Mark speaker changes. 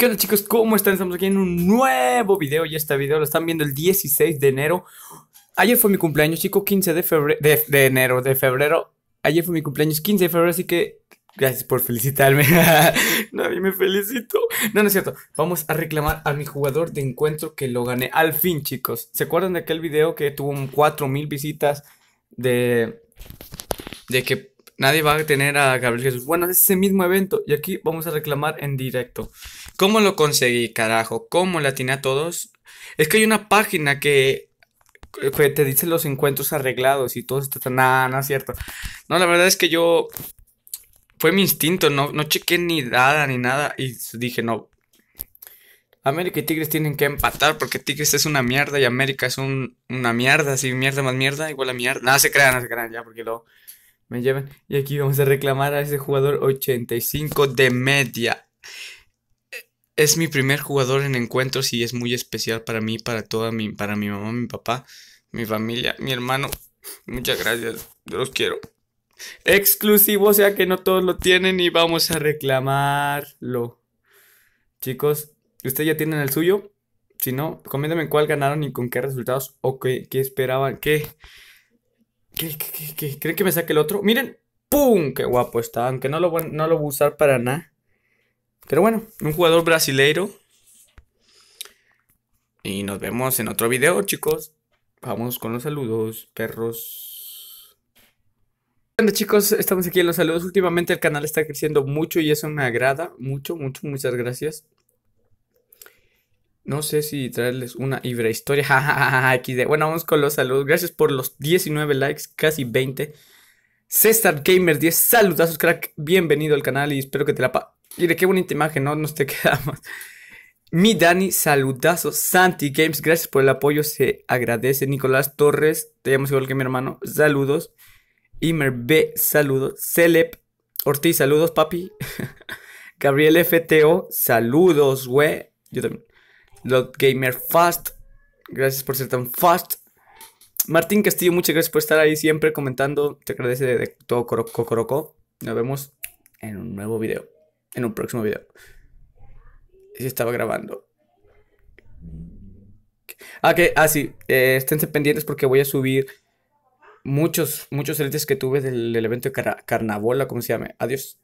Speaker 1: ¿Qué onda chicos? ¿Cómo están? Estamos aquí en un nuevo video y este video lo están viendo el 16 de enero. Ayer fue mi cumpleaños, chicos 15 de febrero, de, enero, de febrero. Ayer fue mi cumpleaños 15 de febrero, así que gracias por felicitarme. Nadie me felicito. No, no es cierto. Vamos a reclamar a mi jugador de encuentro que lo gané. Al fin, chicos. ¿Se acuerdan de aquel video que tuvo 4000 visitas de de que Nadie va a tener a Gabriel Jesús. Bueno, es ese mismo evento y aquí vamos a reclamar en directo. ¿Cómo lo conseguí, carajo? ¿Cómo la tiene a todos? Es que hay una página que te dice los encuentros arreglados y todo esto. Nada, no cierto. No, la verdad es que yo. Fue mi instinto, no, no chequé ni nada ni nada. Y dije, no. América y Tigres tienen que empatar porque Tigres es una mierda y América es un, una mierda, así mierda más mierda, igual a mierda. Nada se crean, no se crean ya, porque lo me llevan. Y aquí vamos a reclamar a ese jugador 85 de media. Es mi primer jugador en encuentros y es muy especial para mí, para toda mi, para mi mamá, mi papá, mi familia, mi hermano. Muchas gracias, yo los quiero. Exclusivo, o sea que no todos lo tienen y vamos a reclamarlo. Chicos, ¿ustedes ya tienen el suyo? Si no, coméntenme cuál ganaron y con qué resultados o qué, qué esperaban, qué, creen que me saque el otro? Miren, ¡pum! ¡Qué guapo está! Aunque no lo, no lo voy a usar para nada. Pero bueno, un jugador brasileiro. Y nos vemos en otro video, chicos. Vamos con los saludos, perros. Bueno, chicos, estamos aquí en los saludos. Últimamente el canal está creciendo mucho y eso me agrada mucho, mucho. Muchas gracias. No sé si traerles una Ibra historia. Bueno, vamos con los saludos. Gracias por los 19 likes, casi 20. César Gamer 10, saludazos, crack. Bienvenido al canal y espero que te la pa. Mire, qué bonita imagen, ¿no? Nos te quedamos. Mi Dani, saludazos. Santi Games, gracias por el apoyo, se agradece. Nicolás Torres, te llamo igual que mi hermano, saludos. Imer B, saludos. Celeb Ortiz, saludos, papi. Gabriel FTO, saludos, güey. Yo también. Lot Gamer Fast. Gracias por ser tan fast. Martín Castillo, muchas gracias por estar ahí siempre comentando. Te agradece de, todo todo Coroco. Nos vemos en un nuevo video. En un próximo video. Si estaba grabando. Ah, que, ah, sí. Eh, esténse pendientes porque voy a subir muchos, muchos elites que tuve del, evento de ¿Cómo Carnabola, se llama? Adiós.